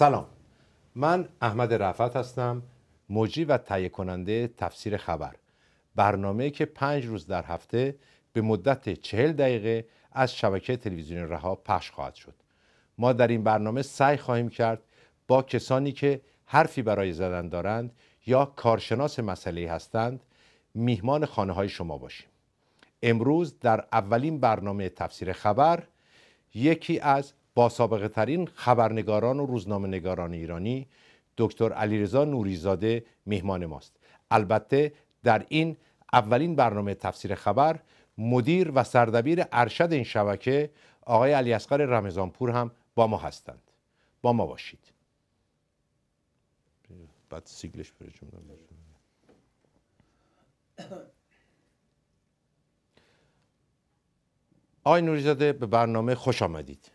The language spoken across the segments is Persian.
سلام من احمد رفعت هستم مجری و تهیه کننده تفسیر خبر برنامه که پنج روز در هفته به مدت چهل دقیقه از شبکه تلویزیون رها پخش خواهد شد ما در این برنامه سعی خواهیم کرد با کسانی که حرفی برای زدن دارند یا کارشناس مسئله هستند میهمان خانه های شما باشیم امروز در اولین برنامه تفسیر خبر یکی از با سابقه ترین خبرنگاران و روزنامه نگاران ایرانی دکتر علیرضا نوریزاده مهمان ماست البته در این اولین برنامه تفسیر خبر مدیر و سردبیر ارشد این شبکه آقای علی اصغر رمضانپور هم با ما هستند با ما باشید بعد سیگلش آقای نوریزاده به برنامه خوش آمدید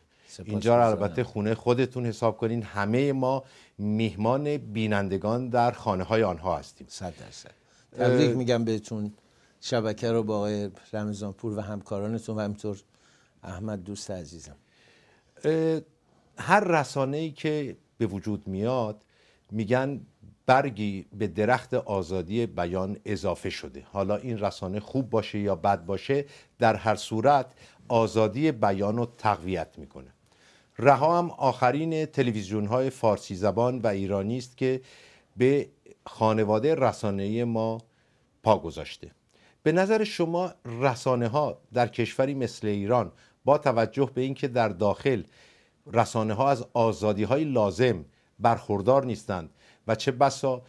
اینجا رو البته خونه خودتون حساب کنین همه ما میهمان بینندگان در خانه های آنها هستیم صد درصد تبریک میگم بهتون شبکه رو با آقای رمزانپور و همکارانتون و همینطور احمد دوست عزیزم هر رسانه ای که به وجود میاد میگن برگی به درخت آزادی بیان اضافه شده حالا این رسانه خوب باشه یا بد باشه در هر صورت آزادی بیان رو تقویت میکنه رها هم آخرین تلویزیون های فارسی زبان و ایرانی است که به خانواده رسانه ما پا گذاشته به نظر شما رسانه ها در کشوری مثل ایران با توجه به اینکه در داخل رسانه ها از آزادی های لازم برخوردار نیستند و چه بسا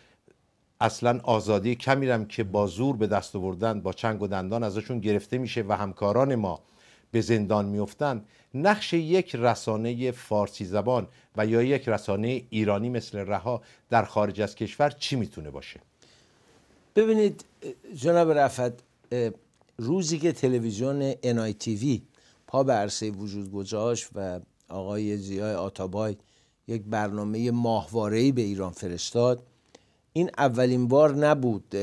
اصلا آزادی کمیرم که با زور به دست آوردن با چنگ و دندان ازشون گرفته میشه و همکاران ما به زندان میفتند نقش یک رسانه فارسی زبان و یا یک رسانه ایرانی مثل رها در خارج از کشور چی میتونه باشه ببینید جناب رفت روزی که تلویزیون تیوی پا به عرصه وجود گذاشت و آقای زیای آتابای یک برنامه ای به ایران فرستاد این اولین بار نبود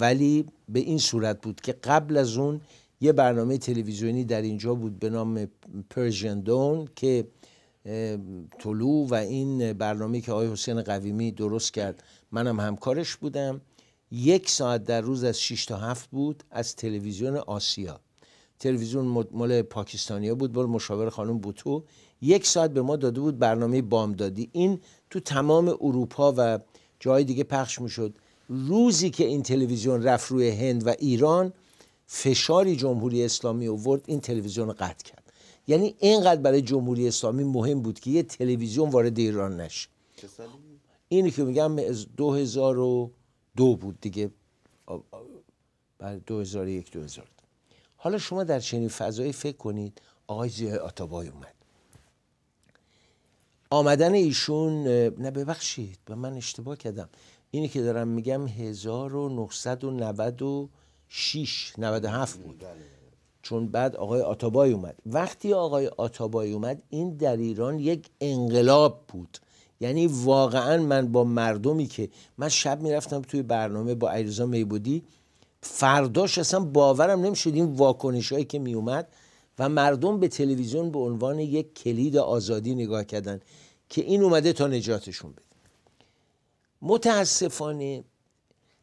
ولی به این صورت بود که قبل از اون یه برنامه تلویزیونی در اینجا بود به نام پرژن دون که طلوع و این برنامه که آقای حسین قویمی درست کرد منم همکارش بودم یک ساعت در روز از 6 تا 7 بود از تلویزیون آسیا تلویزیون مال پاکستانیا بود بر مشاور خانم بوتو یک ساعت به ما داده بود برنامه دادی این تو تمام اروپا و جای دیگه پخش میشد روزی که این تلویزیون رفت روی هند و ایران فشاری جمهوری اسلامی آورد این تلویزیون رو قطع کرد یعنی اینقدر برای جمهوری اسلامی مهم بود که یه تلویزیون وارد ایران نشه اینی که میگم از 2002 بود دیگه بعد 2001 2000 حالا شما در چنین فضایی فکر کنید آقای زیای آتابای اومد آمدن ایشون نه ببخشید به من اشتباه کردم اینی که دارم میگم 1990 6 97 بود بله، بله. چون بعد آقای آتابای اومد وقتی آقای آتابای اومد این در ایران یک انقلاب بود یعنی واقعا من با مردمی که من شب میرفتم توی برنامه با ایرزا میبودی فرداش اصلا باورم نمیشد این واکنش هایی که میومد و مردم به تلویزیون به عنوان یک کلید آزادی نگاه کردن که این اومده تا نجاتشون بده متاسفانه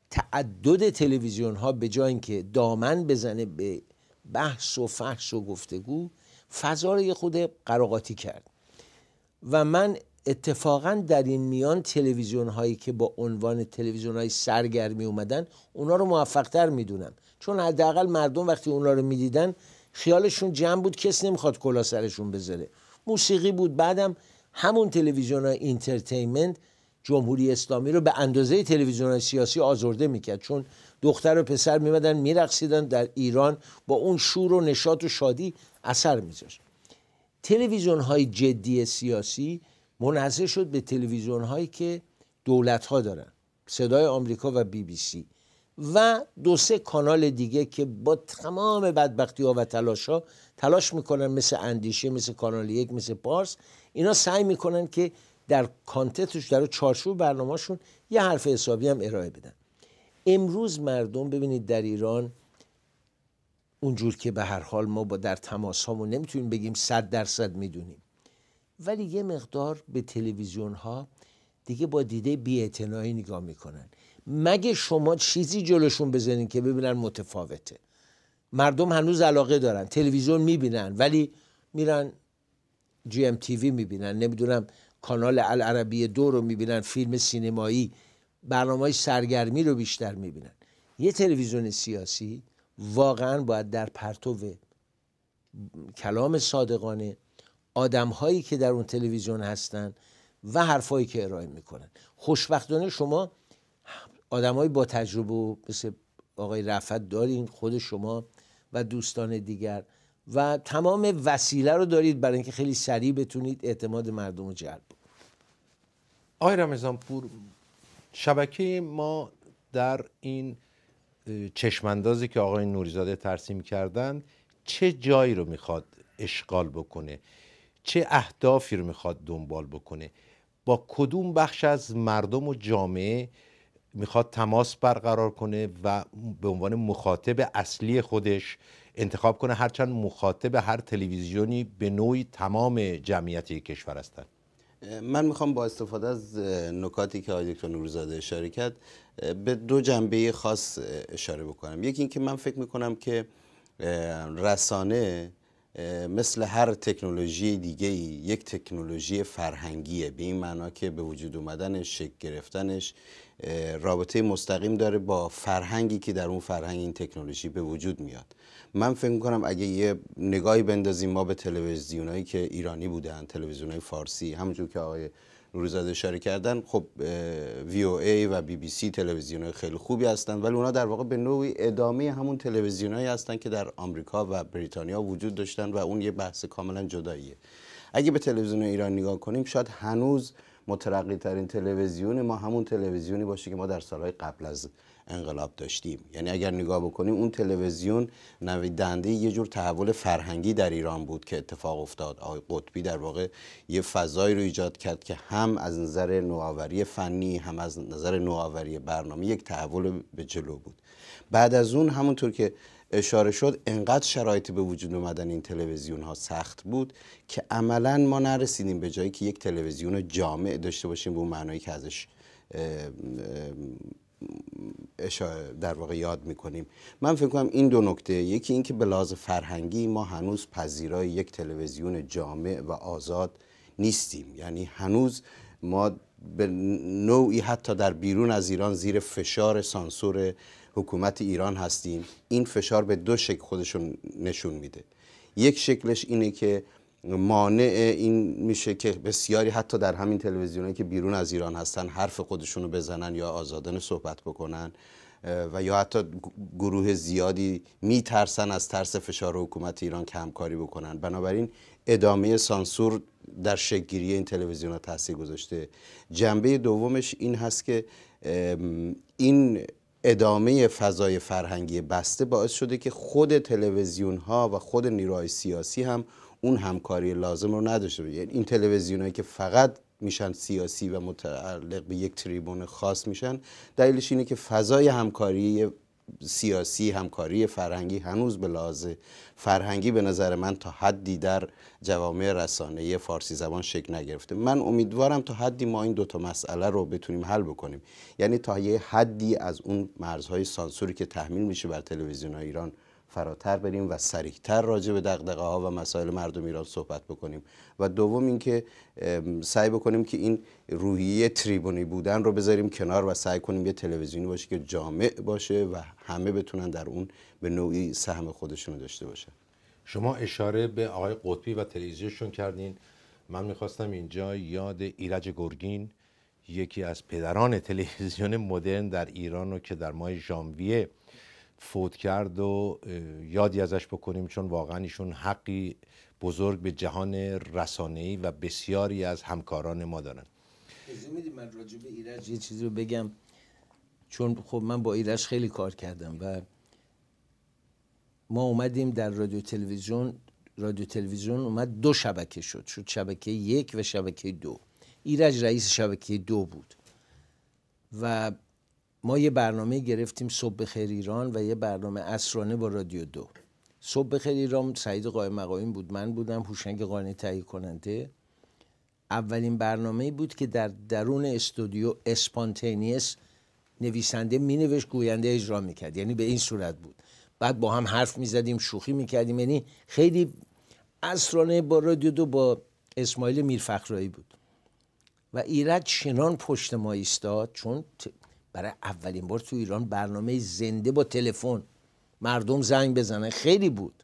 تعدد تلویزیون ها به جای اینکه دامن بزنه به بحث و فحش و گفتگو فضا رو یه خود قراقاتی کرد و من اتفاقا در این میان تلویزیون هایی که با عنوان تلویزیون های سرگرمی اومدن اونا رو تر میدونم چون حداقل مردم وقتی اونا رو میدیدن خیالشون جمع بود کسی نمیخواد کلا سرشون بذاره موسیقی بود بعدم همون تلویزیون های اینترتینمنت جمهوری اسلامی رو به اندازه تلویزیون سیاسی آزرده میکرد چون دختر و پسر میمدن میرقصیدن در ایران با اون شور و نشاط و شادی اثر میذاشت تلویزیون های جدی سیاسی منحصر شد به تلویزیون هایی که دولت ها دارن صدای آمریکا و بی بی سی و دو سه کانال دیگه که با تمام بدبختی ها و تلاش ها تلاش میکنن مثل اندیشه مثل کانال یک مثل پارس اینا سعی میکنن که در کانتتش در چارچوب برنامهشون یه حرف حسابی هم ارائه بدن امروز مردم ببینید در ایران اونجور که به هر حال ما با در تماس ها نمیتونیم بگیم صد درصد میدونیم ولی یه مقدار به تلویزیون ها دیگه با دیده بیاعتنایی نگاه میکنن مگه شما چیزی جلوشون بزنین که ببینن متفاوته مردم هنوز علاقه دارن تلویزیون میبینن ولی میرن جی ام وی میبینن نمیدونم کانال العربی دو رو میبینن فیلم سینمایی برنامه های سرگرمی رو بیشتر میبینن یه تلویزیون سیاسی واقعا باید در پرتو کلام صادقانه آدم هایی که در اون تلویزیون هستن و هایی که ارائه میکنن خوشبختانه شما های با تجربه مثل آقای رفت دارین خود شما و دوستان دیگر و تمام وسیله رو دارید برای اینکه خیلی سریع بتونید اعتماد مردم رو جلب آقای رمزان پور شبکه ما در این چشمندازی که آقای نوریزاده ترسیم کردند چه جایی رو میخواد اشغال بکنه چه اهدافی رو میخواد دنبال بکنه با کدوم بخش از مردم و جامعه میخواد تماس برقرار کنه و به عنوان مخاطب اصلی خودش انتخاب کنه هرچند مخاطب هر تلویزیونی به نوعی تمام جمعیت کشور هستند من میخوام با استفاده از نکاتی که آقای دکتر نورزاده اشاره کرد به دو جنبه خاص اشاره بکنم یکی اینکه من فکر میکنم که رسانه مثل هر تکنولوژی دیگه یک تکنولوژی فرهنگیه به این معنا که به وجود اومدنش شکل گرفتنش رابطه مستقیم داره با فرهنگی که در اون فرهنگ این تکنولوژی به وجود میاد من فکر میکنم اگه یه نگاهی بندازیم ما به تلویزیونایی که ایرانی بودن تلویزیونای فارسی همونجور که آقای نوروزاده اشاره کردن خب وی او ای و بی بی سی تلویزیون خیلی خوبی هستن ولی اونا در واقع به نوعی ادامه همون تلویزیونایی هستن که در آمریکا و بریتانیا وجود داشتن و اون یه بحث کاملا جداییه اگه به تلویزیون ایران نگاه کنیم شاید هنوز مترقی ترین تلویزیون ما همون تلویزیونی باشه که ما در سالهای قبل از انقلاب داشتیم یعنی اگر نگاه بکنیم اون تلویزیون نویدنده یه جور تحول فرهنگی در ایران بود که اتفاق افتاد آقای قطبی در واقع یه فضایی رو ایجاد کرد که هم از نظر نوآوری فنی هم از نظر نوآوری برنامه یک تحول به جلو بود بعد از اون همونطور که اشاره شد انقدر شرایطی به وجود اومدن این تلویزیون ها سخت بود که عملا ما نرسیدیم به جایی که یک تلویزیون جامع داشته باشیم به اون معنایی که ازش در واقع یاد میکنیم من فکر کنم این دو نکته یکی اینکه به لحاظ فرهنگی ما هنوز پذیرای یک تلویزیون جامع و آزاد نیستیم یعنی هنوز ما به نوعی حتی در بیرون از ایران زیر فشار سانسور حکومت ایران هستیم این فشار به دو شکل خودشون نشون میده یک شکلش اینه که مانع این میشه که بسیاری حتی در همین تلویزیونایی که بیرون از ایران هستن حرف خودشون رو بزنن یا آزادانه صحبت بکنن و یا حتی گروه زیادی میترسن از ترس فشار حکومت ایران که همکاری بکنن بنابراین ادامه سانسور در شکلگیری این تلویزیون ها تاثیر گذاشته جنبه دومش این هست که این ادامه فضای فرهنگی بسته باعث شده که خود تلویزیون ها و خود نیروهای سیاسی هم اون همکاری لازم رو نداشته باشه یعنی این تلویزیون هایی که فقط میشن سیاسی و متعلق به یک تریبون خاص میشن دلیلش اینه که فضای همکاری سیاسی همکاری فرهنگی هنوز به لازه فرهنگی به نظر من تا حدی در جوامع رسانه فارسی زبان شکل نگرفته من امیدوارم تا حدی ما این دوتا مسئله رو بتونیم حل بکنیم یعنی تا یه حدی از اون مرزهای سانسوری که تحمیل میشه بر تلویزیون ایران فراتر بریم و سریحتر راجع به دقدقه ها و مسائل مردم ایران صحبت بکنیم و دوم اینکه سعی بکنیم که این روحیه تریبونی بودن رو بذاریم کنار و سعی کنیم یه تلویزیونی باشه که جامع باشه و همه بتونن در اون به نوعی سهم خودشون رو داشته باشن شما اشاره به آقای قطبی و تلویزیونشون کردین من میخواستم اینجا یاد ایرج گرگین یکی از پدران تلویزیون مدرن در ایران رو که در ماه ژانویه فوت کرد و یادی ازش بکنیم چون واقعا ایشون حقی بزرگ به جهان رسانه‌ای و بسیاری از همکاران ما دارن من به ایرج یه چیزی رو بگم چون خب من با ایرج خیلی کار کردم و ما اومدیم در رادیو تلویزیون رادیو تلویزیون اومد دو شبکه شد شد شبکه یک و شبکه دو ایرج رئیس شبکه دو بود و ما یه برنامه گرفتیم صبح خیر ایران و یه برنامه اسرانه با رادیو دو صبح بخیر ایران سعید قایم مقایم بود من بودم هوشنگ قانی تهیه کننده اولین برنامه بود که در درون استودیو اسپانتینیس نویسنده مینوش گوینده اجرا میکرد یعنی به این صورت بود بعد با هم حرف میزدیم شوخی میکردیم یعنی خیلی اسرانه با رادیو دو با اسماعیل میرفخرایی بود و ایرج شنان پشت ما ایستاد چون برای اولین بار تو ایران برنامه زنده با تلفن مردم زنگ بزنه خیلی بود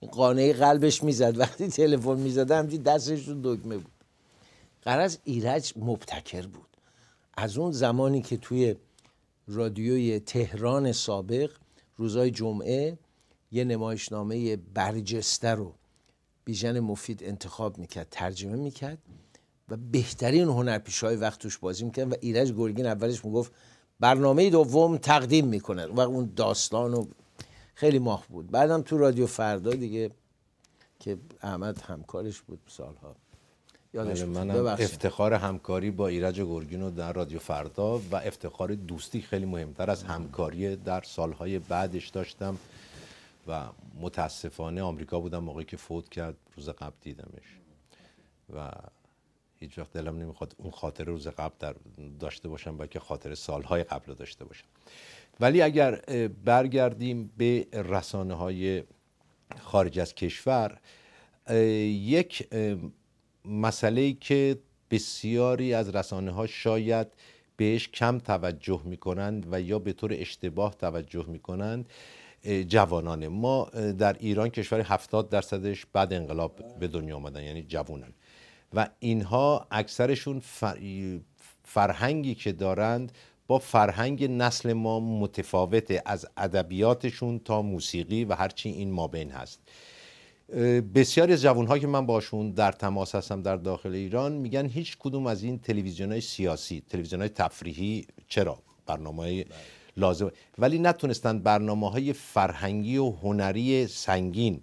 این قانه قلبش میزد وقتی تلفن میزد همجی دستش رو دکمه بود قرض ایرج مبتکر بود از اون زمانی که توی رادیوی تهران سابق روزای جمعه یه نمایشنامه برجسته رو بیژن مفید انتخاب میکرد ترجمه میکرد و بهترین هنرپیش های وقت توش بازی میکرد و ایرج گرگین اولش میگفت برنامه دوم تقدیم میکنن و اون داستان خیلی ماه بود بعدم تو رادیو فردا دیگه که احمد همکارش بود سالها یادش بله، من افتخار همکاری با ایرج گرگینو در رادیو فردا و افتخار دوستی خیلی مهمتر از همکاری در سالهای بعدش داشتم و متاسفانه آمریکا بودم موقعی که فوت کرد روز قبل دیدمش و هیچ وقت دلم نمیخواد اون خاطره روز قبل در داشته باشم بلکه خاطره سالهای قبل داشته باشم ولی اگر برگردیم به رسانه های خارج از کشور یک مسئله که بسیاری از رسانه ها شاید بهش کم توجه میکنند و یا به طور اشتباه توجه میکنند جوانانه ما در ایران کشور 70 درصدش بعد انقلاب به دنیا آمدن یعنی جوانن و اینها اکثرشون فر... فرهنگی که دارند با فرهنگ نسل ما متفاوته از ادبیاتشون تا موسیقی و هرچی این ما بین هست بسیاری از جوانهایی که من باشون در تماس هستم در داخل ایران میگن هیچ کدوم از این تلویزیون های سیاسی تلویزیون های تفریحی چرا برنامه های بله. لازم ولی نتونستن برنامه های فرهنگی و هنری سنگین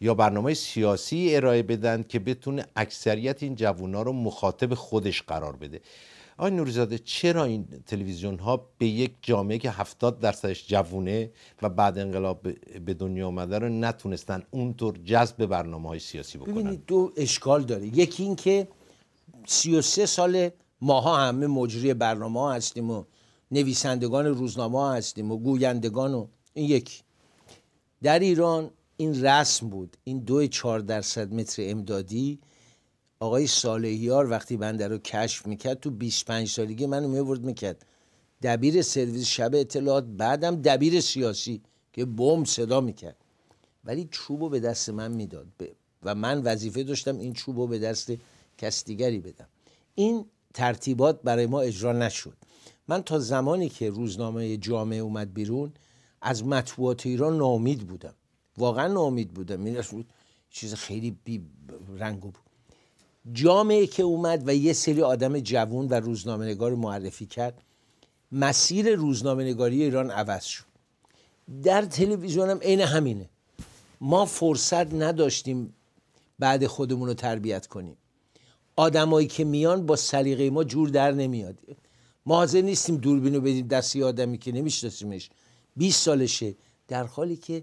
یا برنامه سیاسی ارائه بدن که بتونه اکثریت این جوونا رو مخاطب خودش قرار بده آقای نوریزاده چرا این تلویزیون ها به یک جامعه که 70 درصدش جوونه و بعد انقلاب به دنیا آمده رو نتونستن اونطور جذب برنامه های سیاسی بکنن ببینید دو اشکال داره یکی اینکه 33 سال ماها همه مجری برنامه ها هستیم و نویسندگان روزنامه ها هستیم و گویندگان و این یکی در ایران این رسم بود این دو چهار درصد متر امدادی آقای سالهیار وقتی بنده رو کشف میکرد تو 25 سالگی منو میورد میکرد دبیر سرویس شب اطلاعات بعدم دبیر سیاسی که بم صدا میکرد ولی چوبو به دست من میداد و من وظیفه داشتم این چوبو به دست کس دیگری بدم این ترتیبات برای ما اجرا نشد من تا زمانی که روزنامه جامعه اومد بیرون از مطبوعات ایران نامید بودم واقعا ناامید بودم این بود چیز خیلی بی رنگو بود جامعه که اومد و یه سری آدم جوون و روزنامنگار معرفی کرد مسیر نگاری ایران عوض شد در تلویزیون هم عین همینه ما فرصت نداشتیم بعد خودمون رو تربیت کنیم آدمایی که میان با سلیقه ما جور در نمیاد ما حاضر نیستیم دوربین رو بدیم دستی آدمی که نمیشناسیمش 20 سالشه در حالی که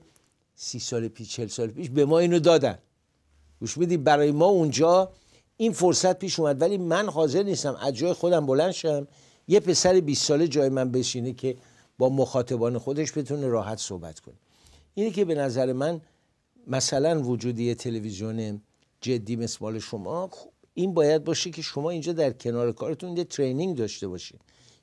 سی سال پیش چل سال پیش به ما اینو دادن گوش میدی برای ما اونجا این فرصت پیش اومد ولی من حاضر نیستم از جای خودم بلند شم یه پسر 20 ساله جای من بشینه که با مخاطبان خودش بتونه راحت صحبت کنه اینه که به نظر من مثلا وجودی تلویزیون جدی مثل شما خب این باید باشه که شما اینجا در کنار کارتون یه ترینینگ داشته باشین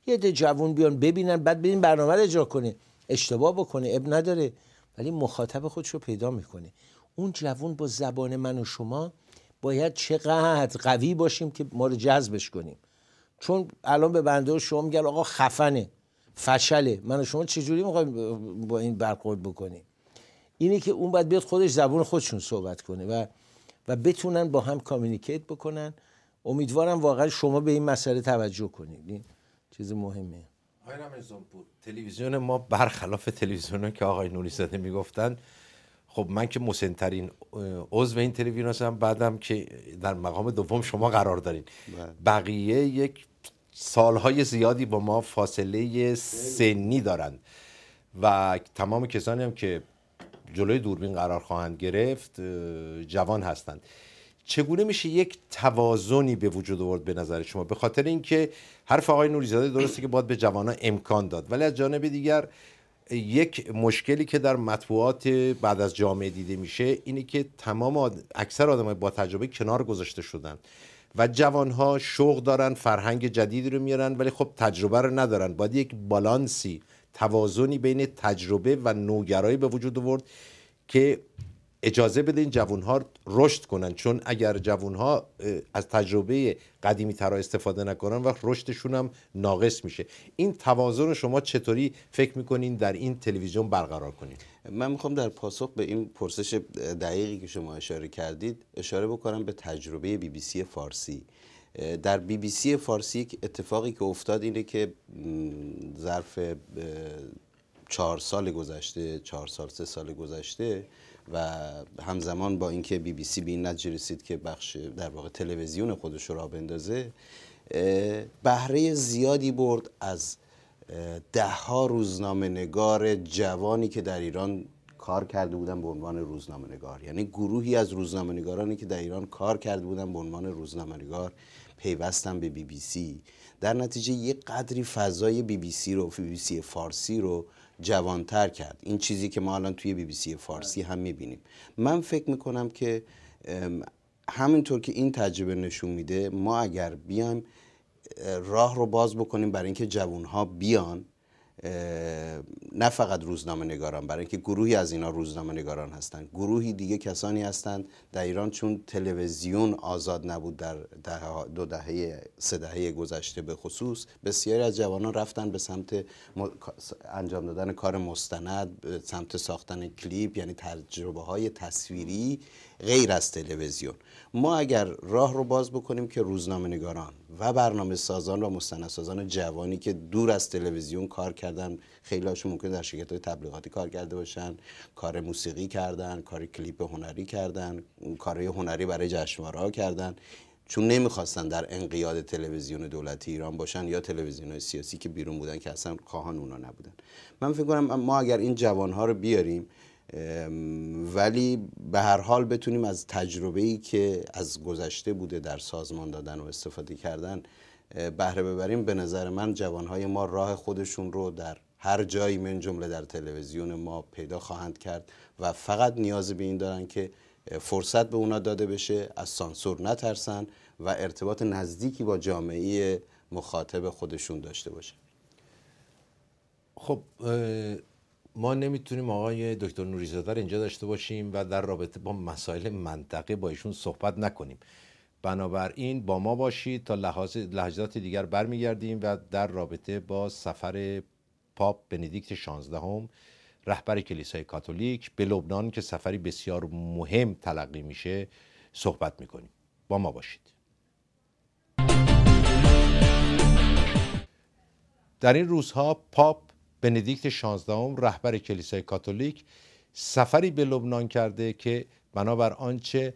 یه ده جوون بیان ببینن بعد ببین برنامه اجرا کنه اشتباه بکنه اب نداره ولی مخاطب خودش رو پیدا میکنه اون جوون با زبان من و شما باید چقدر قوی باشیم که ما رو جذبش کنیم چون الان به بنده شما میگن آقا خفنه فشله من و شما چجوری میخوایم با این برخورد بکنیم اینه که اون باید بیاد خودش زبون خودشون صحبت کنه و و بتونن با هم کامیونیکیت بکنن امیدوارم واقعا شما به این مسئله توجه کنید این چیز مهمه آقای تلویزیون ما برخلاف تلویزیون که آقای نوری زاده میگفتن خب من که مسنترین عضو این تلویزیون هستم بعدم که در مقام دوم شما قرار دارین بله. بقیه یک سالهای زیادی با ما فاصله سنی دارند و تمام کسانی هم که جلوی دوربین قرار خواهند گرفت جوان هستند چگونه میشه یک توازنی به وجود آورد به نظر شما به خاطر اینکه حرف آقای نوریزاده درسته که باید به ها امکان داد ولی از جانب دیگر یک مشکلی که در مطبوعات بعد از جامعه دیده میشه اینه که تمام اکثر آدم با تجربه کنار گذاشته شدن و جوانها شوق دارن فرهنگ جدیدی رو میارن ولی خب تجربه رو ندارن باید یک بالانسی توازنی بین تجربه و نوگرایی به وجود آورد که اجازه بدین این جوانها رشد کنن چون اگر جوانها از تجربه قدیمی ترا استفاده نکنن وقت رشدشون هم ناقص میشه این توازن رو شما چطوری فکر میکنین در این تلویزیون برقرار کنین من میخوام در پاسخ به این پرسش دقیقی که شما اشاره کردید اشاره بکنم به تجربه بی بی سی فارسی در بی بی سی فارسی اتفاقی که افتاد اینه که ظرف چهار سال گذشته چهار سال سه سال گذشته و همزمان با اینکه بی بی سی به این نتیجه رسید که بخش در واقع تلویزیون خودش را بندازه بهره زیادی برد از دهها ها روزنامه نگار جوانی که در ایران کار کرده بودن به عنوان روزنامه نگار یعنی گروهی از روزنامه نگارانی که در ایران کار کرده بودن به عنوان روزنامه نگار پیوستن به بی بی سی در نتیجه یک قدری فضای بی بی سی رو بی بی سی فارسی رو جوانتر کرد این چیزی که ما الان توی بی بی سی فارسی آره. هم میبینیم من فکر میکنم که همینطور که این تجربه نشون میده ما اگر بیایم راه رو باز بکنیم برای اینکه جوانها بیان نه فقط روزنامه نگاران برای اینکه گروهی از اینا روزنامه نگاران هستند گروهی دیگه کسانی هستند در ایران چون تلویزیون آزاد نبود در دو دهه سه دهه گذشته به خصوص بسیاری از جوانان رفتن به سمت انجام دادن کار مستند سمت ساختن کلیپ یعنی تجربه های تصویری غیر از تلویزیون ما اگر راه رو باز بکنیم که روزنامه نگاران و برنامه سازان و مستندسازان جوانی که دور از تلویزیون کار کردن خیلی هاشون ممکن در شرکت تبلیغاتی کار کرده باشن کار موسیقی کردن کار کلیپ هنری کردن کارهای هنری برای جشنواره ها کردن چون نمیخواستن در انقیاد تلویزیون دولتی ایران باشن یا تلویزیون سیاسی که بیرون بودن که اصلا خواهان اونا نبودن من فکر کنم ما اگر این جوانها رو بیاریم ولی به هر حال بتونیم از تجربه ای که از گذشته بوده در سازمان دادن و استفاده کردن بهره ببریم به نظر من جوانهای ما راه خودشون رو در هر جایی من جمله در تلویزیون ما پیدا خواهند کرد و فقط نیاز به این دارن که فرصت به اونا داده بشه از سانسور نترسن و ارتباط نزدیکی با جامعه مخاطب خودشون داشته باشه خب ما نمیتونیم آقای دکتر نوریزاده اینجا داشته باشیم و در رابطه با مسائل منطقه با ایشون صحبت نکنیم بنابراین با ما باشید تا لحظات دیگر برمیگردیم و در رابطه با سفر پاپ بندیکت 16 هم رهبر کلیسای کاتولیک به لبنان که سفری بسیار مهم تلقی میشه صحبت میکنیم با ما باشید در این روزها پاپ بندیکت 16 رهبر کلیسای کاتولیک سفری به لبنان کرده که بنابر آنچه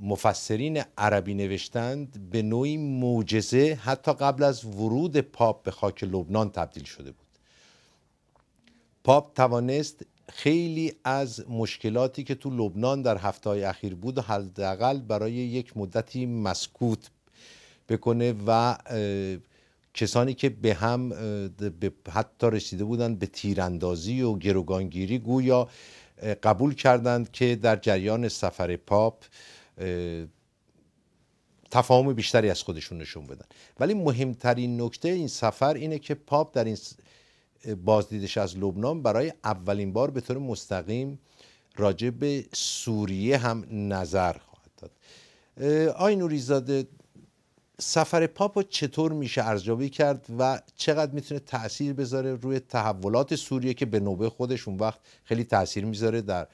مفسرین عربی نوشتند به نوعی معجزه حتی قبل از ورود پاپ به خاک لبنان تبدیل شده بود پاپ توانست خیلی از مشکلاتی که تو لبنان در هفته های اخیر بود حداقل برای یک مدتی مسکوت بکنه و کسانی که به هم به حتی رسیده بودند به تیراندازی و گروگانگیری گویا قبول کردند که در جریان سفر پاپ تفاهم بیشتری از خودشون نشون بدن ولی مهمترین نکته این سفر اینه که پاپ در این بازدیدش از لبنان برای اولین بار به طور مستقیم راجع به سوریه هم نظر خواهد داد آی نوریزاده سفر پاپ رو چطور میشه ارزیابی کرد و چقدر میتونه تاثیر بذاره روی تحولات سوریه که به نوبه خودش اون وقت خیلی تاثیر میذاره در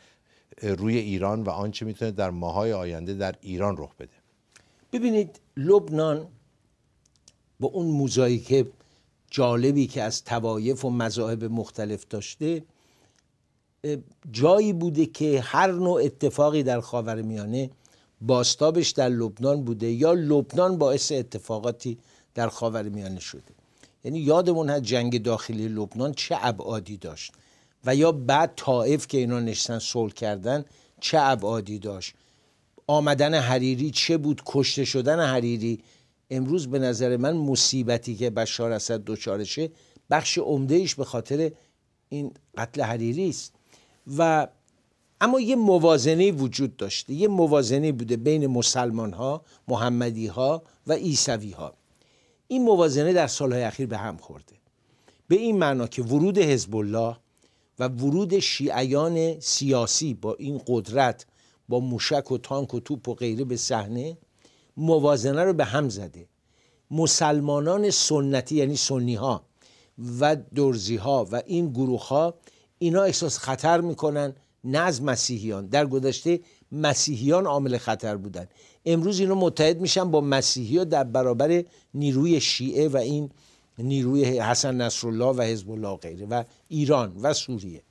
روی ایران و آنچه میتونه در ماهای آینده در ایران رخ بده ببینید لبنان با اون موزاییک جالبی که از توایف و مذاهب مختلف داشته جایی بوده که هر نوع اتفاقی در خاورمیانه باستابش در لبنان بوده یا لبنان باعث اتفاقاتی در میانه شده یعنی یادمون هست جنگ داخلی لبنان چه ابعادی داشت و یا بعد طائف که اینا نشستن صلح کردن چه ابعادی داشت آمدن حریری چه بود کشته شدن حریری امروز به نظر من مصیبتی که بشار اسد دچارشه بخش عمده ایش به خاطر این قتل حریری است و اما یه موازنه وجود داشته یه موازنه بوده بین مسلمان ها محمدی ها و ایسوی ها این موازنه در سالهای اخیر به هم خورده به این معنا که ورود حزب الله و ورود شیعیان سیاسی با این قدرت با موشک و تانک و توپ و غیره به صحنه موازنه رو به هم زده مسلمانان سنتی یعنی سنی ها و درزی ها و این گروه ها اینا احساس خطر میکنن نه از مسیحیان در گذشته مسیحیان عامل خطر بودند امروز اینو متحد میشن با مسیحی ها در برابر نیروی شیعه و این نیروی حسن نصرالله و حزب الله و غیره و ایران و سوریه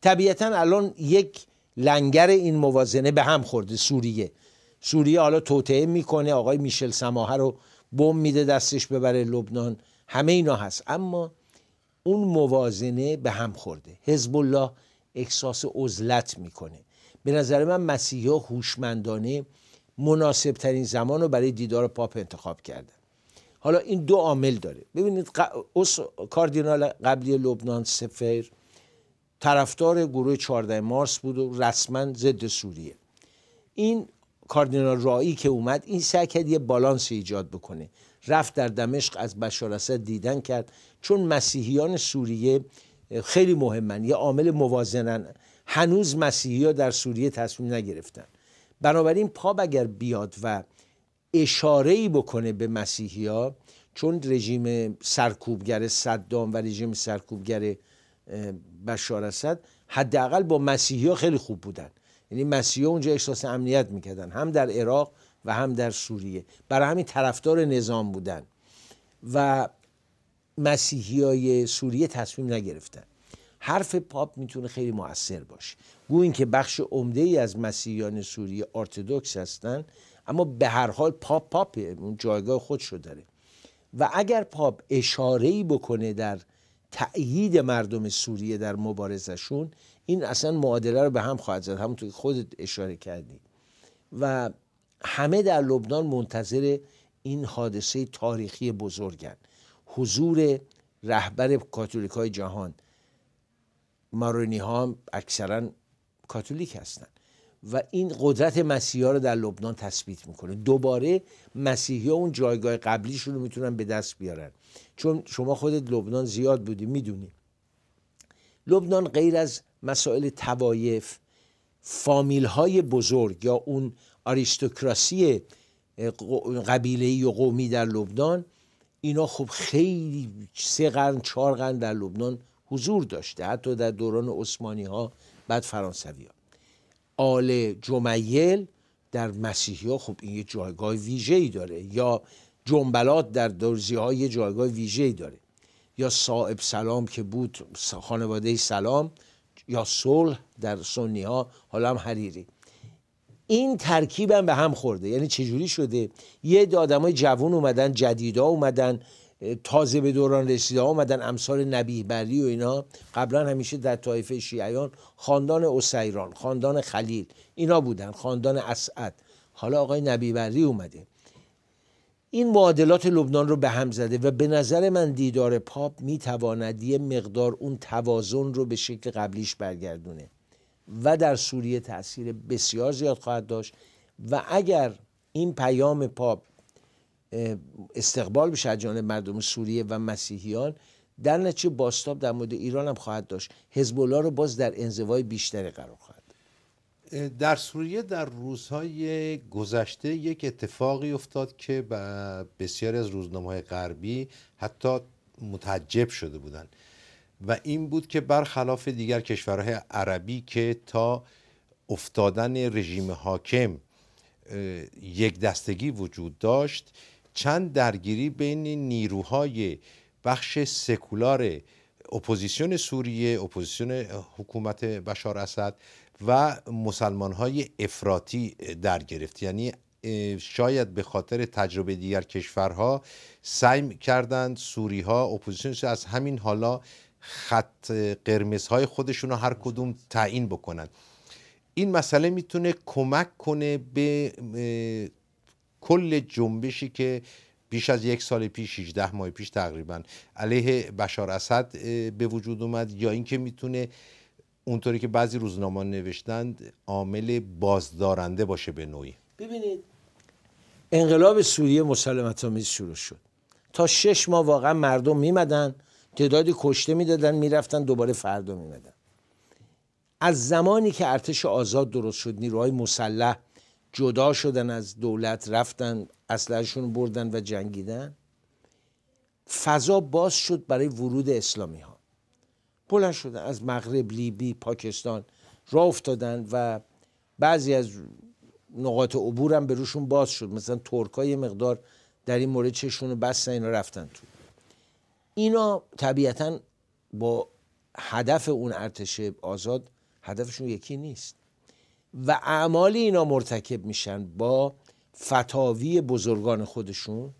طبیعتا الان یک لنگر این موازنه به هم خورده سوریه سوریه حالا توطعه میکنه آقای میشل سماهه رو بم میده دستش ببره لبنان همه اینا هست اما اون موازنه به هم خورده حزب الله احساس عزلت میکنه به نظر من مسیحا هوشمندانه مناسب ترین زمان رو برای دیدار پاپ انتخاب کردن حالا این دو عامل داره ببینید کاردینال قبلی لبنان سفر طرفدار گروه 14 مارس بود و رسما ضد سوریه این کاردینال رایی که اومد این سعی کرد یه بالانس ایجاد بکنه رفت در دمشق از بشار اسد دیدن کرد چون مسیحیان سوریه خیلی مهمن یه عامل موازنن هنوز مسیحی ها در سوریه تصمیم نگرفتن بنابراین پاپ اگر بیاد و اشاره ای بکنه به مسیحی ها چون رژیم سرکوبگر صدام و رژیم سرکوبگر بشار اسد حداقل با مسیحی ها خیلی خوب بودن یعنی مسیحی اونجا احساس امنیت میکردن هم در عراق و هم در سوریه برای همین طرفدار نظام بودن و مسیحی های سوریه تصمیم نگرفتن حرف پاپ میتونه خیلی موثر باشه گویا که بخش عمده ای از مسیحیان سوریه ارتدوکس هستن اما به هر حال پاپ پاپه اون جایگاه خودش رو داره و اگر پاپ اشاره ای بکنه در تأیید مردم سوریه در مبارزشون این اصلا معادله رو به هم خواهد زد همونطور که خودت اشاره کردی و همه در لبنان منتظر این حادثه تاریخی بزرگن حضور رهبر کاتولیک های جهان مارونی ها اکثرا کاتولیک هستند و این قدرت مسیحا رو در لبنان تثبیت میکنه دوباره مسیحی ها اون جایگاه قبلیشون رو میتونن به دست بیارن چون شما خودت لبنان زیاد بودی میدونی لبنان غیر از مسائل توایف فامیل های بزرگ یا اون آریستوکراسی قبیله و قومی در لبنان اینا خب خیلی سه قرن چهار قرن در لبنان حضور داشته حتی در دوران عثمانی ها بعد فرانسوی ها آل جمیل در مسیحی ها خب این یه جایگاه ویژه ای داره یا جنبلات در درزی ها یه جایگاه ویژه ای داره یا صاحب سلام که بود خانواده سلام یا صلح در سنی ها حالا هم حریری این ترکیبم به هم خورده یعنی چجوری شده یه های جوان اومدن جدیدا اومدن تازه به دوران رسیده ها اومدن امثال نبی بری و اینا قبلا همیشه در طایفه شیعیان خاندان اسیران خاندان خلیل اینا بودن خاندان اسعد حالا آقای نبی بری اومده این معادلات لبنان رو به هم زده و به نظر من دیدار پاپ میتواند یه مقدار اون توازن رو به شکل قبلیش برگردونه و در سوریه تاثیر بسیار زیاد خواهد داشت و اگر این پیام پاپ استقبال بشه از جانب مردم سوریه و مسیحیان در نتیجه باستاب در مورد ایران هم خواهد داشت حزب الله رو باز در انزوای بیشتری قرار خواهد در سوریه در روزهای گذشته یک اتفاقی افتاد که بسیاری از روزنامه های غربی حتی متعجب شده بودند و این بود که برخلاف دیگر کشورهای عربی که تا افتادن رژیم حاکم یک دستگی وجود داشت چند درگیری بین نیروهای بخش سکولار اپوزیسیون سوریه اپوزیسیون حکومت بشار اسد و مسلمانهای افراطی در گرفت یعنی شاید به خاطر تجربه دیگر کشورها سعی کردند سوری ها اپوزیسیون از همین حالا خط قرمزهای خودشون رو هر کدوم تعیین بکنن این مسئله میتونه کمک کنه به کل جنبشی که بیش از یک سال پیش 16 ماه پیش تقریبا علیه بشار اسد به وجود اومد یا اینکه میتونه اونطوری که بعضی روزنامه نوشتند عامل بازدارنده باشه به نوعی ببینید انقلاب سوریه مسلمت شروع شد تا شش ماه واقعا مردم میمدن تعدادی کشته میدادن میرفتن دوباره فردا میمدن از زمانی که ارتش آزاد درست شد نیروهای مسلح جدا شدن از دولت رفتن اسلحهشون بردن و جنگیدن فضا باز شد برای ورود اسلامی ها بلند شدن از مغرب لیبی پاکستان را افتادن و بعضی از نقاط عبور هم به روشون باز شد مثلا ترک مقدار در این مورد چشون رو بستن اینا رفتن تو اینا طبیعتا با هدف اون ارتش آزاد هدفشون یکی نیست و اعمالی اینا مرتکب میشن با فتاوی بزرگان خودشون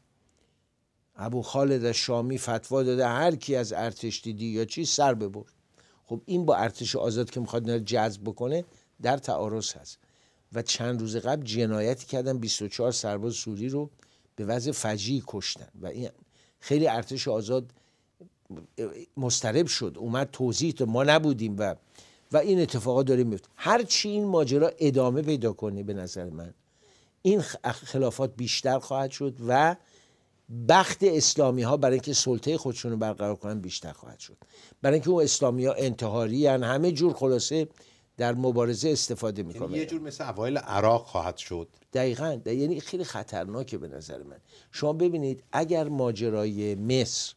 ابو خالد شامی فتوا داده هر کی از ارتش دیدی یا چی سر ببر خب این با ارتش آزاد که میخواد اینا جذب بکنه در تعارض هست و چند روز قبل جنایتی کردن 24 سرباز سوری رو به وضع فجیع کشتن و این خیلی ارتش آزاد مسترب شد اومد توضیح ما نبودیم و و این اتفاقات داره میفته چی این ماجرا ادامه پیدا کنه به نظر من این خلافات بیشتر خواهد شد و بخت اسلامی ها برای اینکه سلطه خودشون رو برقرار کنن بیشتر خواهد شد برای اینکه اون اسلامی ها انتحاری هن. همه جور خلاصه در مبارزه استفاده میکنن یعنی یه جور مثل اوایل عراق خواهد شد دقیقا یعنی خیلی خطرناکه به نظر من شما ببینید اگر ماجرای مصر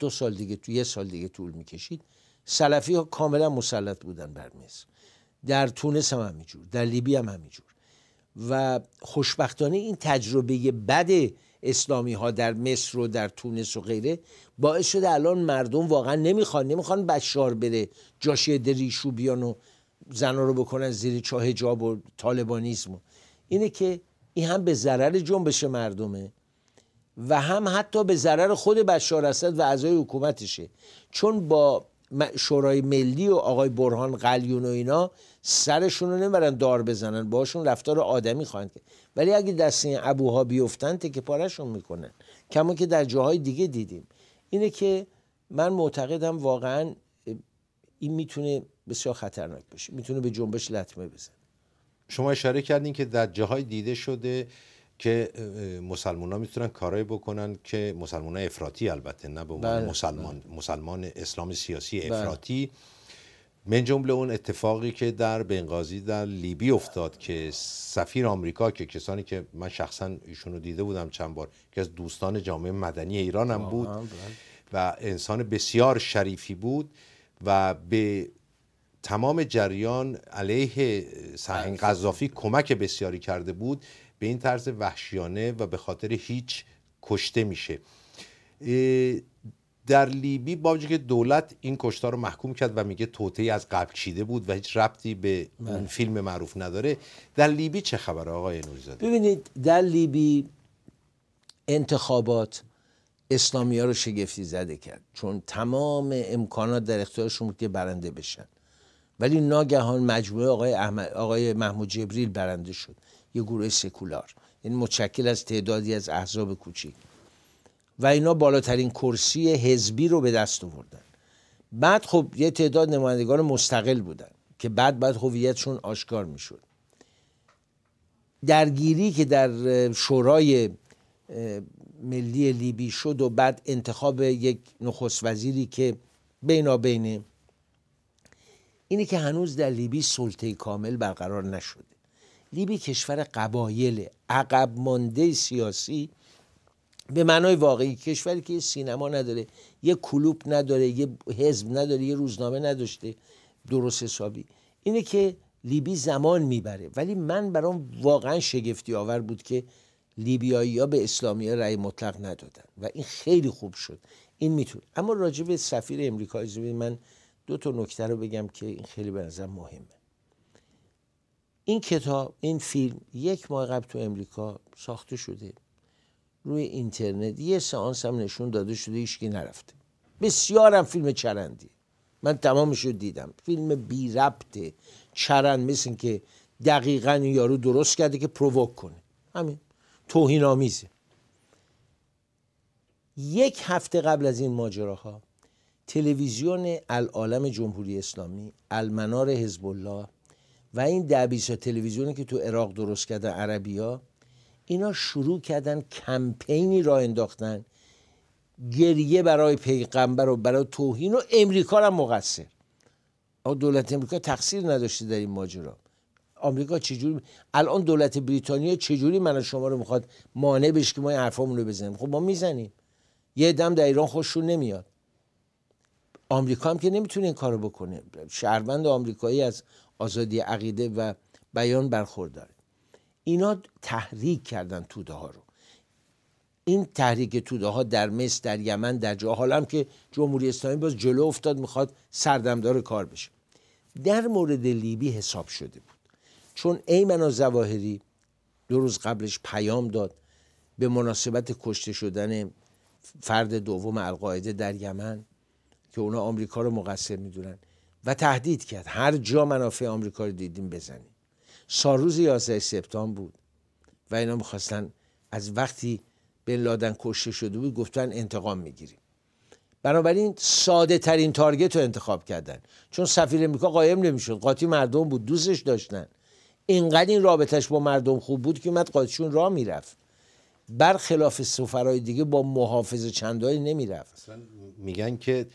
دو سال دیگه تو یه سال دیگه طول میکشید سلفی ها کاملا مسلط بودن بر مصر در تونس هم همینجور در لیبی هم همینجور و خوشبختانه این تجربه بد اسلامی ها در مصر و در تونس و غیره باعث شده الان مردم واقعا نمیخوان نمیخوان بشار بره جاش دریشو بیان و زنا رو بکنن زیر چاه جاب و طالبانیزم و اینه که این هم به ضرر جنبش مردمه و هم حتی به ضرر خود بشار اسد و اعضای حکومتشه چون با شورای ملی و آقای برهان قلیون و اینا سرشون رو نمیبرن دار بزنن باشون رفتار آدمی خواهند که ولی اگه دست این ابوها بیفتن تکه پارشون میکنن کما که در جاهای دیگه دیدیم اینه که من معتقدم واقعا این میتونه بسیار خطرناک بشه میتونه به جنبش لطمه بزنه شما اشاره کردین که در جاهای دیده شده که مسلمان ها میتونن کارای بکنن که مسلمان ها افراتی البته نه به عنوان بله، مسلمان بله. مسلمان اسلام سیاسی بله. افراتی من جمله اون اتفاقی که در بنغازی در لیبی افتاد که سفیر آمریکا که کسانی که من شخصا ایشونو دیده بودم چند بار که از دوستان جامعه مدنی ایران هم بود و انسان بسیار شریفی بود و به تمام جریان علیه سرهنگ قذافی کمک بسیاری کرده بود به این طرز وحشیانه و به خاطر هیچ کشته میشه در لیبی با که دولت این کشتار رو محکوم کرد و میگه توتی از قبل چیده بود و هیچ ربطی به بله. اون فیلم معروف نداره در لیبی چه خبره آقای نوریزاده ببینید در لیبی انتخابات اسلامی ها رو شگفتی زده کرد چون تمام امکانات در اختیارشون بود که برنده بشن ولی ناگهان مجموعه آقای, آقای محمود جبریل برنده شد یه گروه سکولار این یعنی متشکل از تعدادی از احزاب کوچیک و اینا بالاترین کرسی حزبی رو به دست آوردن بعد خب یه تعداد نمایندگان مستقل بودن که بعد بعد هویتشون آشکار میشد درگیری که در شورای ملی لیبی شد و بعد انتخاب یک نخست وزیری که بینابینه اینه که هنوز در لیبی سلطه کامل برقرار نشد لیبی کشور قبایل عقب مانده سیاسی به معنای واقعی کشوری که یه سینما نداره یه کلوب نداره یه حزب نداره یه روزنامه نداشته درست حسابی اینه که لیبی زمان میبره ولی من برام واقعا شگفتی آور بود که لیبیایی ها به اسلامی ها رأی مطلق ندادن و این خیلی خوب شد این میتونه اما راجب به سفیر امریکا من دو تا نکته رو بگم که این خیلی به نظر مهمه این کتاب این فیلم یک ماه قبل تو امریکا ساخته شده روی اینترنت یه سانس هم نشون داده شده هیچکی نرفته بسیارم فیلم چرندی من تمامش رو دیدم فیلم بی ربطه چرند مثل که دقیقا یارو درست کرده که پرووک کنه همین توهین آمیزه یک هفته قبل از این ماجراها تلویزیون العالم جمهوری اسلامی المنار حزب الله و این دبیس تلویزیونی که تو عراق درست کرده عربیا اینا شروع کردن کمپینی را انداختن گریه برای پیغمبر و برای توهین و امریکا هم مقصر آقا دولت امریکا تقصیر نداشته در این ماجرا آمریکا چجوری الان دولت بریتانیا چجوری من و شما رو میخواد مانع بشه که ما این حرفامون رو بزنیم خب ما میزنیم یه دم در ایران خوششون نمیاد آمریکا هم که نمیتونه این کارو بکنه شهروند آمریکایی از آزادی عقیده و بیان برخورداره اینا تحریک کردن توده ها رو این تحریک توده ها در مصر در یمن در جا حالا که جمهوری اسلامی باز جلو افتاد میخواد سردمدار کار بشه در مورد لیبی حساب شده بود چون ایمن زواهری دو روز قبلش پیام داد به مناسبت کشته شدن فرد دوم القاعده در یمن که اونا آمریکا رو مقصر میدونن و تهدید کرد هر جا منافع آمریکا رو دیدیم بزنیم ساروز 11 سپتامبر بود و اینا میخواستن از وقتی بن لادن کشته شده بود گفتن انتقام میگیریم بنابراین ساده ترین تارگت رو انتخاب کردن چون سفیر امریکا قایم نمیشد قاطی مردم بود دوستش داشتن اینقدر این رابطش با مردم خوب بود که اومد قاطیشون را میرفت برخلاف سفرهای دیگه با محافظ چندانی نمیرفت میگن که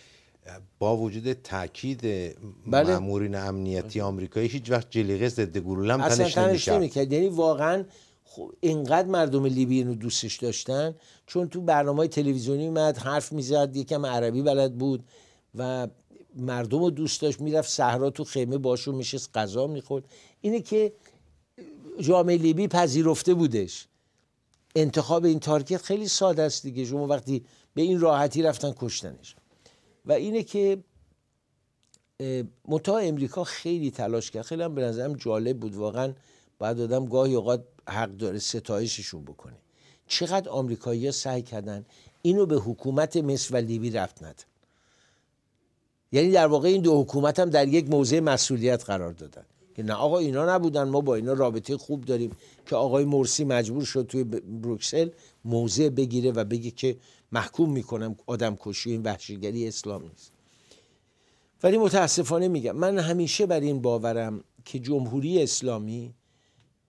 با وجود تاکید بله. امنیتی آمریکایی هیچ وقت جلیقه ضد گلوله تنش, یعنی واقعا اینقدر مردم لیبی رو دوستش داشتن چون تو برنامه های تلویزیونی مد حرف میزد یکم عربی بلد بود و مردم رو دوست داشت میرفت صحرا تو خیمه باشو میشست غذا میخورد اینه که جامعه لیبی پذیرفته بودش انتخاب این تارگت خیلی ساده است دیگه شما وقتی به این راحتی رفتن کشتنش و اینه که متا امریکا خیلی تلاش کرد خیلی هم به نظرم جالب بود واقعا بعد دادم گاهی اوقات حق داره ستایششون بکنه چقدر آمریکایی‌ها سعی کردن اینو به حکومت مصر و لیبی رفت ندن یعنی در واقع این دو حکومت هم در یک موضع مسئولیت قرار دادن که نه آقا اینا نبودن ما با اینا رابطه خوب داریم که آقای مرسی مجبور شد توی بروکسل موضع بگیره و بگه که محکوم میکنم آدم کشی این وحشیگری اسلام نیست ولی متاسفانه میگم من همیشه بر این باورم که جمهوری اسلامی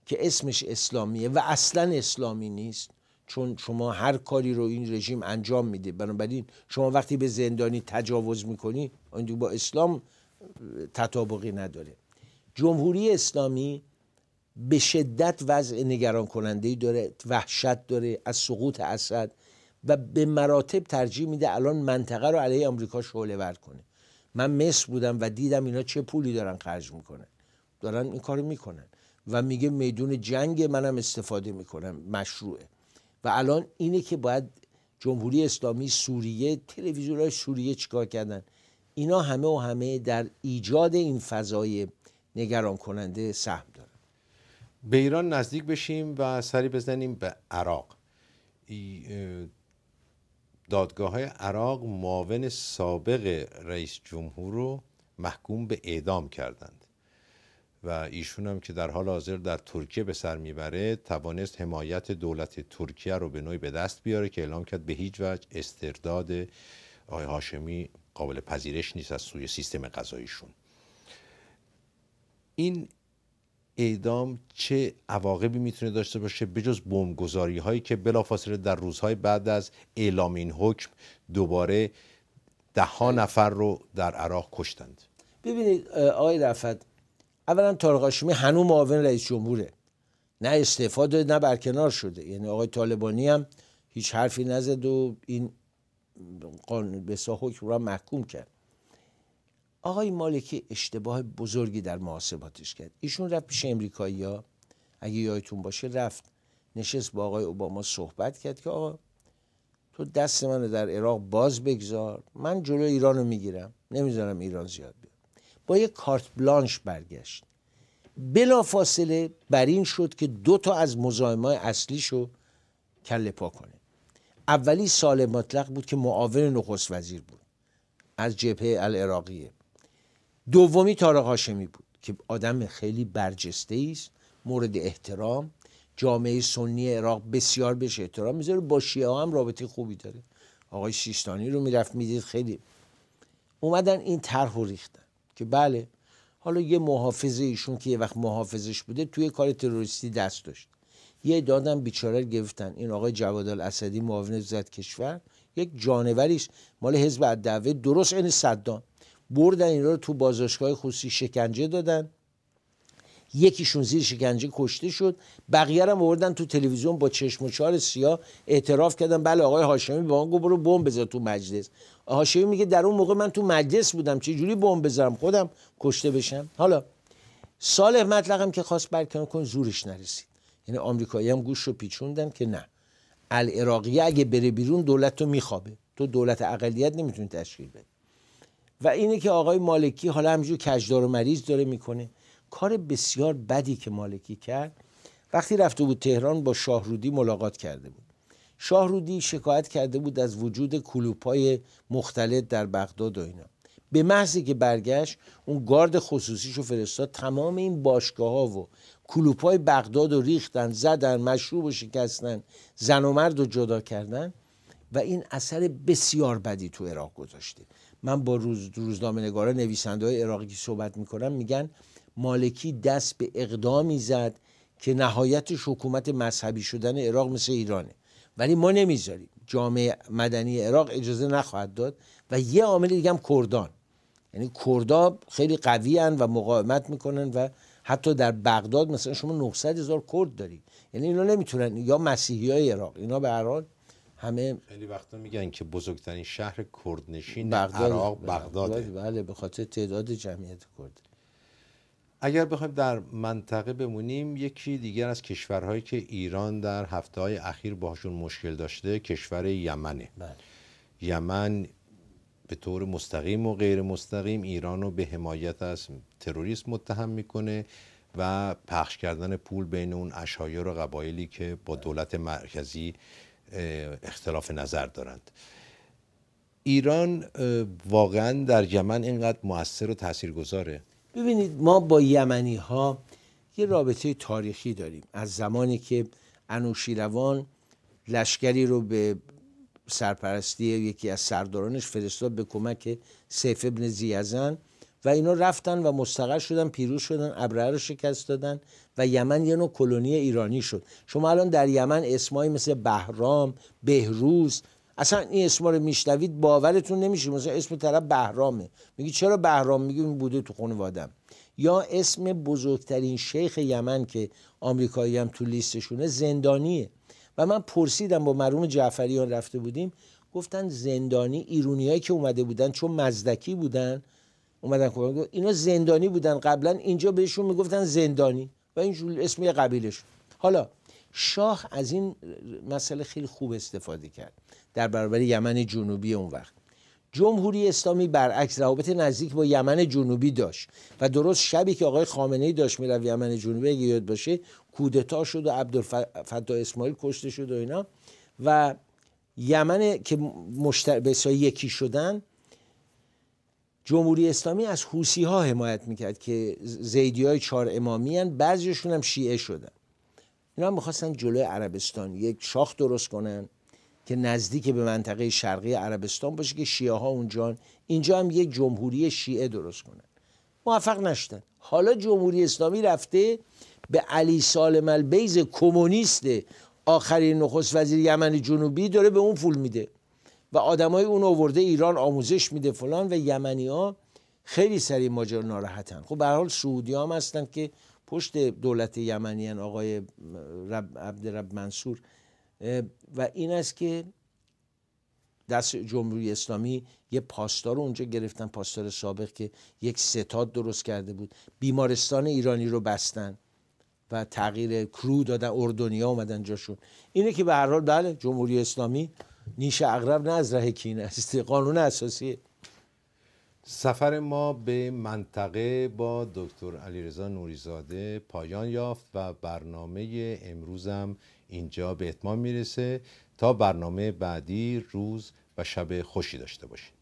که اسمش اسلامیه و اصلا اسلامی نیست چون شما هر کاری رو این رژیم انجام میده بنابراین شما وقتی به زندانی تجاوز میکنی آن با اسلام تطابقی نداره جمهوری اسلامی به شدت وضع نگران کننده داره وحشت داره از سقوط اسد و به مراتب ترجیح میده الان منطقه رو علیه آمریکا شعله ور کنه من مصر بودم و دیدم اینا چه پولی دارن خرج میکنن دارن این کارو میکنن و میگه میدون جنگ منم استفاده میکنم مشروعه و الان اینه که باید جمهوری اسلامی سوریه تلویزیون سوریه چیکار کردن اینا همه و همه در ایجاد این فضای نگران کننده سهم دارن به ایران نزدیک بشیم و سری بزنیم به عراق دادگاه های عراق معاون سابق رئیس جمهور رو محکوم به اعدام کردند و ایشون هم که در حال حاضر در ترکیه به سر میبره توانست حمایت دولت ترکیه رو به نوعی به دست بیاره که اعلام کرد به هیچ وجه استرداد آقای هاشمی قابل پذیرش نیست از سوی سیستم قضاییشون این اعدام چه عواقبی میتونه داشته باشه بجز بمبگذاری هایی که بلافاصله در روزهای بعد از اعلام این حکم دوباره ده ها بله. نفر رو در عراق کشتند ببینید آقای رفت اولا طارق هاشمی هنوز معاون رئیس جمهوره نه استعفا داده نه برکنار شده یعنی آقای طالبانی هم هیچ حرفی نزد و این قانون به حکم را محکوم کرد آقای مالکی اشتباه بزرگی در محاسباتش کرد ایشون رفت پیش امریکایی ها اگه یایتون باشه رفت نشست با آقای اوباما صحبت کرد که آقا تو دست رو در عراق باز بگذار من جلو ایران رو میگیرم نمیذارم ایران زیاد بیاد با یه کارت بلانش برگشت بلا فاصله بر این شد که دو تا از مزاحمای اصلیشو کله پا کنه اولی سال مطلق بود که معاون نخست وزیر بود از جبهه العراقیه دومی تارق هاشمی بود که آدم خیلی برجسته است مورد احترام جامعه سنی عراق بسیار بهش احترام میذاره با شیعه هم رابطه خوبی داره آقای سیستانی رو میرفت میدید خیلی اومدن این طرح رو ریختن که بله حالا یه محافظه ایشون که یه وقت محافظش بوده توی کار تروریستی دست داشت یه دادم بیچاره گرفتن این آقای جوادال اسدی معاون زد کشور یک جانوریش مال حزب الدعوه درست این صدام بردن اینا رو تو بازداشتگاه خصوصی شکنجه دادن یکیشون زیر شکنجه کشته شد بقیه هم آوردن تو تلویزیون با چشم و چار سیاه اعتراف کردن بله آقای هاشمی به آن برو بمب بذار تو مجلس هاشمی میگه در اون موقع من تو مجلس بودم چه جوری بمب بذارم خودم کشته بشم حالا صالح هم که خواست برکنار کن زورش نرسید یعنی آمریکایی هم گوش رو پیچوندن که نه العراقی اگه بره بیرون دولت تو میخوابه تو دولت اقلیت نمیتونی تشکیل بده و اینه که آقای مالکی حالا همجور کجدار و مریض داره میکنه کار بسیار بدی که مالکی کرد وقتی رفته بود تهران با شاهرودی ملاقات کرده بود شاهرودی شکایت کرده بود از وجود کلوپای مختلف در بغداد و اینا به محضی که برگشت اون گارد شو فرستاد تمام این باشگاه ها و کلوپای بغداد رو ریختن زدن مشروب و شکستن زن و مرد رو جدا کردن و این اثر بسیار بدی تو عراق گذاشته من با روز روزنامه نگاره نویسنده های عراقی صحبت میکنم میگن مالکی دست به اقدامی زد که نهایتش حکومت مذهبی شدن عراق مثل ایرانه ولی ما نمیذاریم جامعه مدنی عراق اجازه نخواهد داد و یه عامل دیگه هم کردان یعنی کردا خیلی قوی و مقاومت میکنن و حتی در بغداد مثلا شما 900 هزار کرد دارید یعنی اینا نمیتونن یا مسیحی های عراق اینا به هر همه خیلی وقتا میگن که بزرگترین شهر کردنشین بغداد عراق بغداد بله به خاطر تعداد جمعیت کرد اگر بخوایم در منطقه بمونیم یکی دیگر از کشورهایی که ایران در هفته های اخیر باشون مشکل داشته کشور یمنه بله. یمن به طور مستقیم و غیر مستقیم ایران رو به حمایت از تروریسم متهم میکنه و پخش کردن پول بین اون اشایر و قبایلی که با دولت مرکزی اختلاف نظر دارند ایران واقعا در یمن اینقدر موثر و تاثیرگذاره ببینید ما با یمنی ها یه رابطه تاریخی داریم از زمانی که انوشیروان لشکری رو به سرپرستی یکی از سردارانش فرستاد به کمک سیف ابن زیزن و اینا رفتن و مستقر شدن پیروز شدن ابرهه رو شکست دادن و یمن یه نوع کلونی ایرانی شد شما الان در یمن اسمایی مثل بهرام بهروز اصلا این اسما رو میشنوید باورتون نمیشه مثلا اسم طرف بهرامه میگی چرا بهرام میگی بوده تو وادم. یا اسم بزرگترین شیخ یمن که آمریکایی هم تو لیستشونه زندانیه و من پرسیدم با مرحوم جعفریان رفته بودیم گفتن زندانی ایرونیایی که اومده بودن چون مزدکی بودن اومدن کردن اینا زندانی بودن قبلا اینجا بهشون میگفتن زندانی و این اسم قبیلش حالا شاه از این مسئله خیلی خوب استفاده کرد در برابر یمن جنوبی اون وقت جمهوری اسلامی برعکس روابط نزدیک با یمن جنوبی داشت و درست شبی که آقای خامنه‌ای داشت میرفت یمن جنوبی اگه یاد باشه کودتا شد و عبدالفتاح اسماعیل کشته شد و اینا و یمن که مشتر... یکی شدن جمهوری اسلامی از حوسی ها حمایت میکرد که زیدی های چهار امامی هن. بعضیشون هم شیعه شدن اینا هم میخواستن جلوی عربستان یک شاخ درست کنن که نزدیک به منطقه شرقی عربستان باشه که شیعه ها اونجا اینجا هم یک جمهوری شیعه درست کنن موفق نشدن حالا جمهوری اسلامی رفته به علی سالم البیز کمونیست آخرین نخست وزیر یمن جنوبی داره به اون فول میده و آدمای اون آورده ایران آموزش میده فلان و یمنی ها خیلی سری ماجر ماجرا ناراحتن خب به حال سعودی هم هستن که پشت دولت یمنیان آقای رب عبدرب منصور و این است که دست جمهوری اسلامی یه پاسدار اونجا گرفتن پاسدار سابق که یک ستاد درست کرده بود بیمارستان ایرانی رو بستن و تغییر کرو دادن اردنیا اومدن جاشون اینه که به هر حال بله جمهوری اسلامی نیش اقرب نه از ره کین است قانون اساسی سفر ما به منطقه با دکتر علیرضا نوریزاده پایان یافت و برنامه امروزم اینجا به اتمام میرسه تا برنامه بعدی روز و شب خوشی داشته باشید